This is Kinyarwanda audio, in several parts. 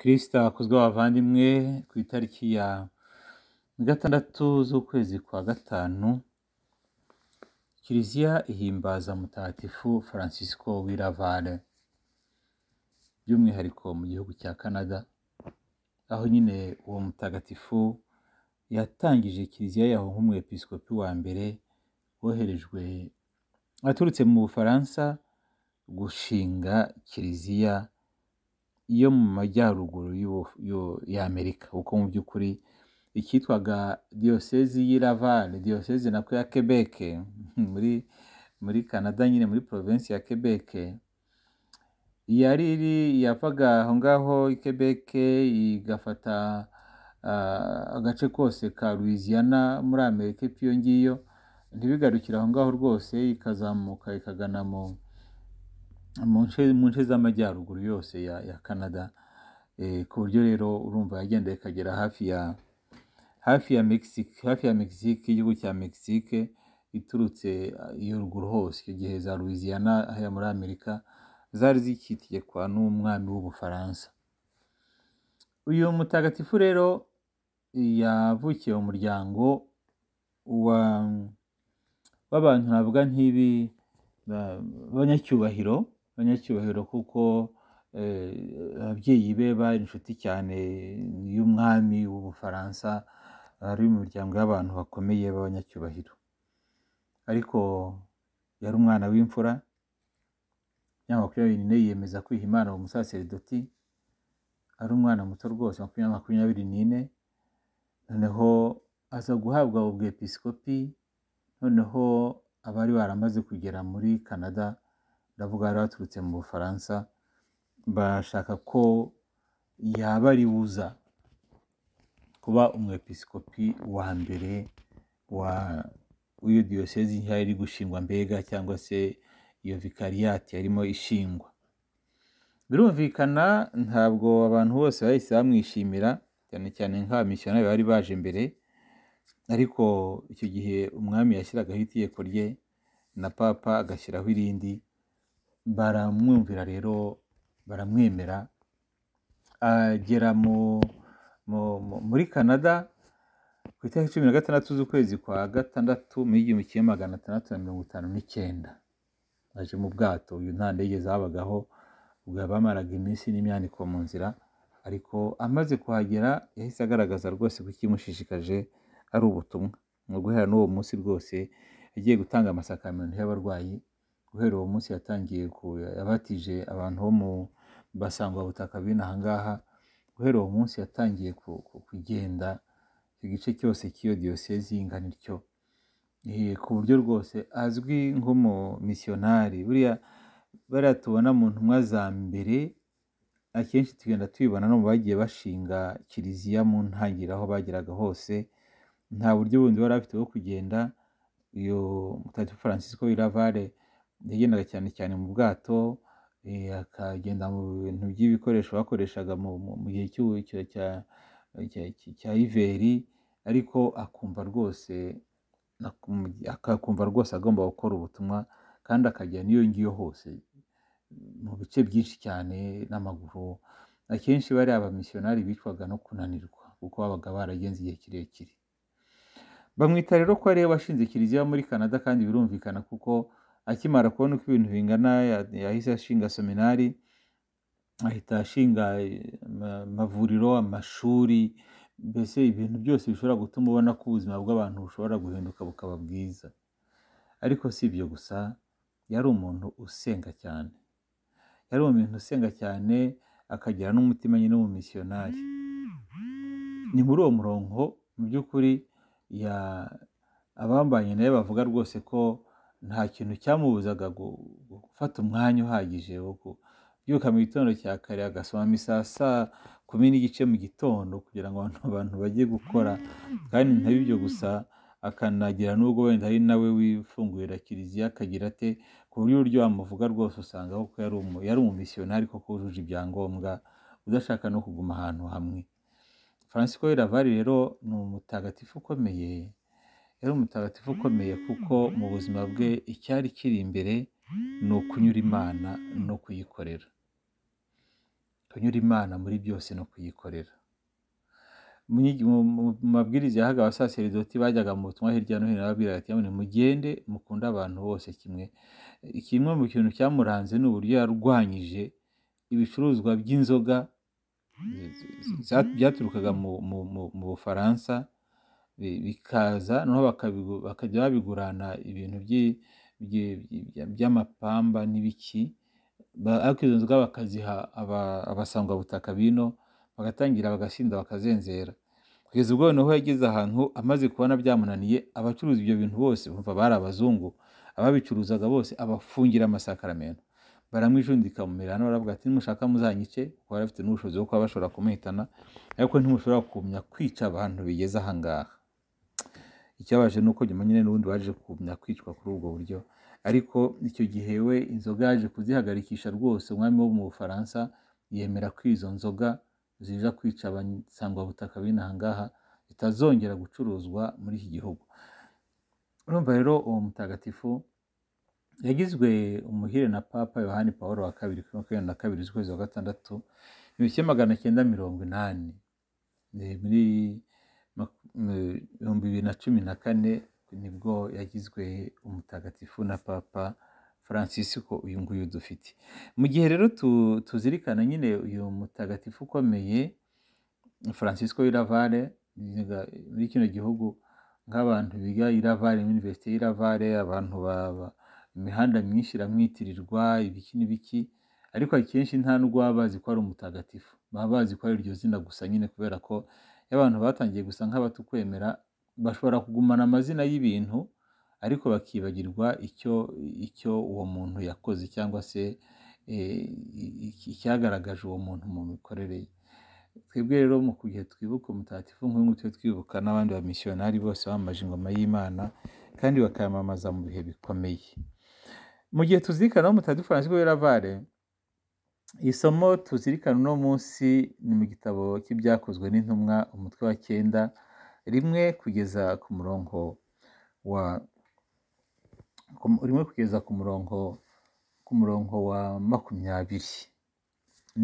kirisita akozwe abavandimwe ku itariki ya gatandatu z'ukwezi kwa gatanu kiliziya ihimbaza mutatifu francisco wiravare by'umwihariko mu gihugu cya canada aho nyine uwo mutagatifu yatangije kiliziya yaho nk'umwepisikopi wa mbere woherejwe aturutse mu bufaransa gushinga kiliziya yo mu majyaruguru y'Amerika kuko mu by'ukuri icyitwaga diyosezi y'i diyosezi nako ya Quebec muri muri Canada nyine muri provinsi ya Quebec yari iri yavaga aho ngaho i Quebec igafata agace kose ka Louisiana muri Amerika epfo ngiyo ntibigarukire aho ngaho rwose ikazamuka ikagana mu mu nce z'amajyaruguru yose ya canada eh, ku buryo rero urumva yagenda ikagera hafi ya hafi ya mexique hafi ya mexique igihugu cya mexique iturutse eh, iyo ruguru hose icyo gihe za louisiana haya muri amerika zari zikitegekwa n'umwami w'ubufaransa uyu mutagatifu rero yavukiye mu muryango w'abantu navuga nk'ibi abanyacyubahiro abanyacyubahiro kuko eh, ababyeyi be bari inshuti cyane y'umwami w'ubufaransa ari mu miryango y'abantu bakomeye b'abanyacyubahiro ariko yari umwana w'imfura imyaka makumyabiri n'ine yiyemeza kwiha imana uwo musaseridoti ari umwana muto rwose makumyabiri n'ine noneho aza guhabwa ubwepisikopi noneho abari baramaze kugera muri canada ndavuga bari baturutse mu bufaransa bashaka ko yaba ari buza kuba umwepisikopi wa mbere wa w'iyo diyosezi nshya iri gushingwa mbega cyangwa se iyo vikariyati yarimo ishingwa birumvikana ntabwo abantu bose bahise bamwishimira cyane cyane nka misiyonari bari baje mbere ariko icyo gihe umwami yashyiragaho itegeko rye na papa agashyiraho irindi baramwumvira rero baramwemera agera mu muri canada ku itariki cumi na gatandatu z'ukwezi kwa gatandatu mu gihumbi kimwe magana atandatu na mirongo itanu n'icyenda aje mu bwato uyu nta ndege zabagaho ubwo bamaraga iminsi n'imyaniko mu nzira ariko amaze kuhagera yahise agaragaza rwose ko ikimushishikaje ari ubutumwa mu guhera n'uwo munsi rwose yagiye gutanga amasakaramentu y'abarwayi guhera uwo munsi yatangiye yabatije abantu bo mu basangwabutaka b'inaha ngaha guhera uwo munsi yatangiye kugenda igice cyose cy'iyo diyosezi ingana ityo eh, ku buryo rwose azwi nk'umumisiyonari buriya bariya tubona mu ntumwa za mbere akenshi tugenda tubibona no mu bagiye bashinga kiliziya mu ntangiriro aho bageraga hose nta buryo bundi bari bafite bwo kugenda iyo mutagatifu francisco w'iravare yagendaga cyane cyane mu bwato eh, akagenda mu bintu by'ibikoresho bakoreshaga mu gihe cya iveri ariko akumva rwose akakumva rwose agomba gukora ubutumwa kandi akajya n'iyo ngiyo hose mu bice byinshi cyane n'amaguru akenshi bari abamisiyonari bicwaga no kunanirwa kuko babaga baragenze igihe kirekire bamwita rero ko ariwe washinze kiliziya muri canada kandi birumvikana kuko akimara kubona uko ibintu bingana yahise ashinga seminari ahita ashinga eh, amavuriro amashuri mbese ibintu byose bishobora gutuma ubona ko ubuzima bw'abantu bushobora guhinduka bukaba bwiza ariko si ibyo gusa yari umuntu usenga cyane yari umuntu usenga cyane akagira n'umutima nyine w'umumisiyonari ni muri uwo murongo mu by'ukuri abambanye nawe bavuga rwose ko nta kintu cyamubuzaga gufata umwanya uhagije wo kubyuka mu gitondo cya kare agasoma saa kumi n'igice mu gitondo kugira ngo abantu bajye gukora kandi ntabe ibyo gusa akanagira n'ubwo wenda ari nawe wifungurira kiliziya akagira ate ku buryo uburyo wamuvuga rwose usanga kuko yari umumisiyonari ariko wujuje ibyangombwa udashaka no kuguma ahantu hamwe francis lavare rero ni umutagatifu ukomeye yari umutagatifu ukomeye kuko mu buzima bwe icyari kiri imbere ni ukunyura imana no kuyikorera kunyura imana muri byose no kuyikorera mu mabwiriza yahaga abasaseridoti bajyaga mu butumwa hirya no hino babwira ati mugende mukunde abantu bose kimwe kimwe mu kintu cyamuranze ni uburyo yarwanyije ibicuruzwa by'inzoga byaturukaga mu bufaransa bikaza noneho bakajya babigurana ibintu by'amapamba n'ibiki ariko izo nzoga bakaziha abasangwabutaka b'ino bagatangira bagasinda bakazenzera kugeza ubwo noneho yageze ahantu amaze kubona byamunaniye abacuruza ibyo bintu bose bumva bari abazungu ababicuruzaga bose abafungira amasakaramentu baramwijundika mu mirano baravuga ati nimushaka muzanyice kuko bari bafite n'ubushobozi bwo kuba bashobora kumuhitana ariko ntimushobora kumenya kwica abantu bigeze ahangaha icyabaje ni uko nyuma nyine n'ubundi baje kumya kwicwa kuri ubwo buryo ariko icyo gihe we inzoga yaje kuzihagarikisha rwose umwami wo mu bufaransa yemera ko izo nzoga zija kwica abasangwabutaka b'inaha ngaha zitazongera gucuruzwa muri iki gihugu urumva rero uwo mutagatifu yagizwe umuhire na papa yohani paul wa kabiri kuri makumyabiri na kabiri z'ukwezi kwa gatandatu ibihumbi magana cyenda mirongo inani muri ibihumbi bibiri na cumi na kane nibwo yagizwe umutagatifu na papa francis uyu nguyu dufite mu gihe rero tuzirikana nyine uyu mutagatifu ukomeye francisco w'iravare muri kino gihugu nk'abantu biga iravare iniverisite y'iravare abantu baba imihanda myinshi iramwitirirwa ibiki n'ibiki ariko akenshi nta n'ubwo baba bazi ko ari umutagatifu baba bazi ko ari iryo zina gusa nyine kubera ko iyo abantu batangiye gusa nk’abatukwemera bashobora kugumana amazina y'ibintu ariko bakibagirwa icyo icyo uwo muntu yakoze cyangwa se eh, icyagaragaje uwo muntu mu mikorere ye twebwe rero mu gihe twibuka umutatifu nk'uyu tujye twibuka n'abandi bamisiyonari bose bamamaje ingoma y'imana kandi bakayamamaza mu bihe bikomeye mu gihe tuzirikana umutatifu francis wera vare isomo tuzirikana uno munsi ni mu gitabo cy'ibyakozwe n'intumwa umutwe wa cyenda rimwe kugeza ku murongo wa rimwe kugeza ku murongo ku murongo wa makumyabiri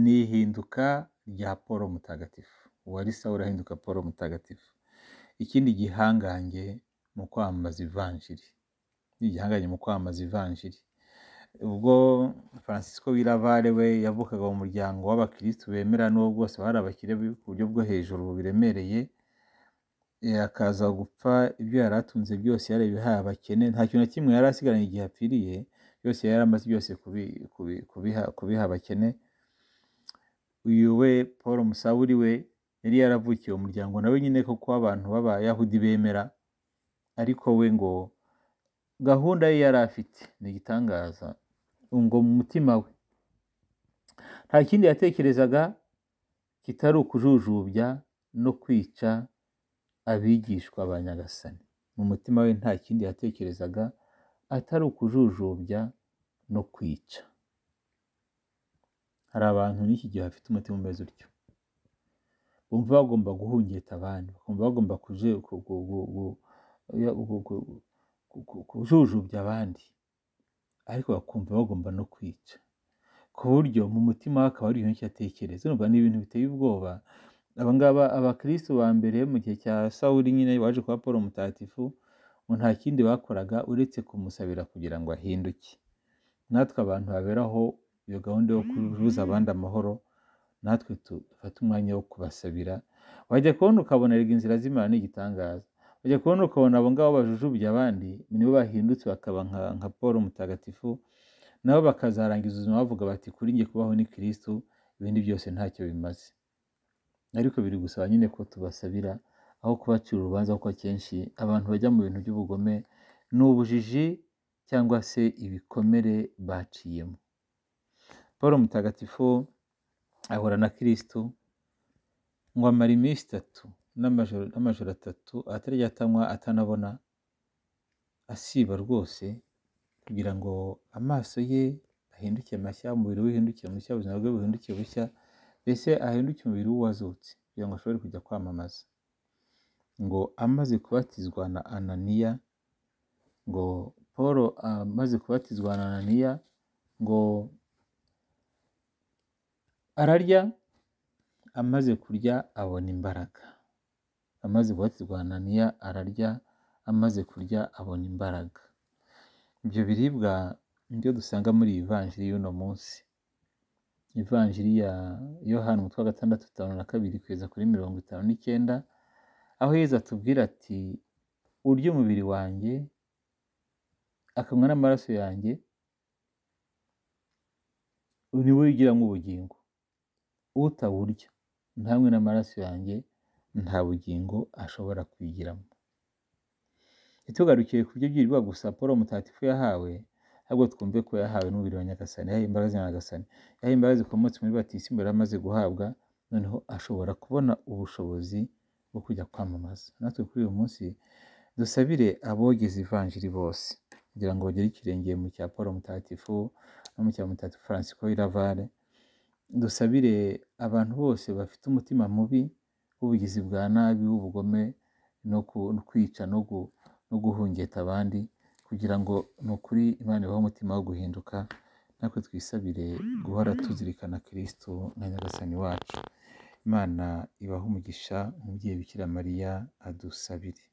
ni ihinduka rya paul mutagatifu wari sawu ahinduka paul mutagatifu ikindi gihangange mu kwamamaza ivanjiri ni igihangange mu kwamamaza ivanjiri ubwo Francisco Wiravare we yavukaga mu muryango w'abakirisitu bemera n'uwo bwose bari abakire ku buryo bwo hejuru biremereye eh, akaza gupfa ibyo yari atunze byose yarabihaye abakene nta kintu na kimwe yari asigaranye igihe apfiriye byose yari amaze byose kubiha abakene uyu we paul musaburi we yari yaravukiye umuryango nawe nyine koko w'abantu b'abayahudi bemera ariko we ngo gahunda ye yari afite ni igitangaza ngo mu mutima we nta kindi yatekerezaga kitari ukujujubya no kwica abigishwa ba nyagasani mu mutima we nta kindi yatekerezaga atari ukujujubya no kwica hari abantu n'iki gihe bafite umutima umeze utyo bumva bagomba guhungeta abandi bakumva bagomba kujujubya abandi ariko bakumva bagomba no kwica ku buryo mu mutima we akaba ari ibintu atekereza urumva ni ibintu biteye ubwoba abangaba abakirisitu ba mbere mu gihe cya sawuri nyine waje kuba paul mutagatifu ngo nta kindi bakoraga uretse kumusabira kugira ngo ahinduke natwe abantu baberaho iyo gahunda yo kubuza abandi amahoro natwe dufate umwanya wo kubasabira wajya kubona ukabona inzira z'imana n'igitangaza ujya kubona ukabona abo ngabo bajujubya abandi nibo bahindutse bakaba nka paul mutagatifu nabo bakazarangiza ubuzima bavuga bati kuri njye kubaho ni kirisitu ibindi byose ntacyo bimaze ariko biri gusaba nyine ko tubasabira aho kubacira urubanza kuko akenshi abantu bajya mu bintu by'ubugome ni ubujiji cyangwa se ibikomere baciyemo paul mutagatifu ahura na kirisitu ngo amara iminsi itatu n'amajoro atatu atarya atanywa atanabona asiba rwose kugira ngo amaso ye ahinduke mashya umubiri we uhinduke mushya ubuzima bwe buhinduke bushya mbese ahinduke umubiri w'uwazutse kugira ngo ashobore kujya kwamamaza ngo amaze kubatizwa na ananiya ngo paul ah, amaze kubatizwa na ananiya ngo ararya amaze kurya abona imbaraga amaze guhatirwa Hananiya ararya amaze kurya abonye imbaraga ibyo biribwa nibyo dusanga muri iyi vanjiri y'uno munsi ivanjiri ya yohani umutwe wa gatandatu itanu na kabiri kugeza kuri mirongo itanu n'icyenda aho yeza atubwira ati urya umubiri wanjye akanywa n'amaraso yanjye ni we ugiramo ubugingo utawurya ntamwe n'amaraso yanjye nta bugingo ashobora kwigiramo ntitugarukiye ku byo byirirwa gusa paul mutatifu yahawe ahubwo twumve ko yahawe n'umubiri wa nyagasani yahaye imbabazi na nyagasani yahaye imbabazi zikomotse muri batisimu yari amaze guhabwa noneho ashobora kubona ubushobozi bwo kujya kwamamaza natwe kuri uyu munsi dusabire abogeze ivanjiri bose kugira ngo bagire ikirenge mu cya paul mutatifu no mu cya mutatifu francisco iravare dusabire abantu bose bafite umutima mubi w'ubugizi bwa nabi w'ubugome no kwica no guhungeta abandi kugira ngo ni ukuri imana ibahe umutima wo guhinduka natwe twisabire guhora tuzirikana kirisito na nyagasani wacu imana ibahe umugisha umubyeyi bikira mariya adusabire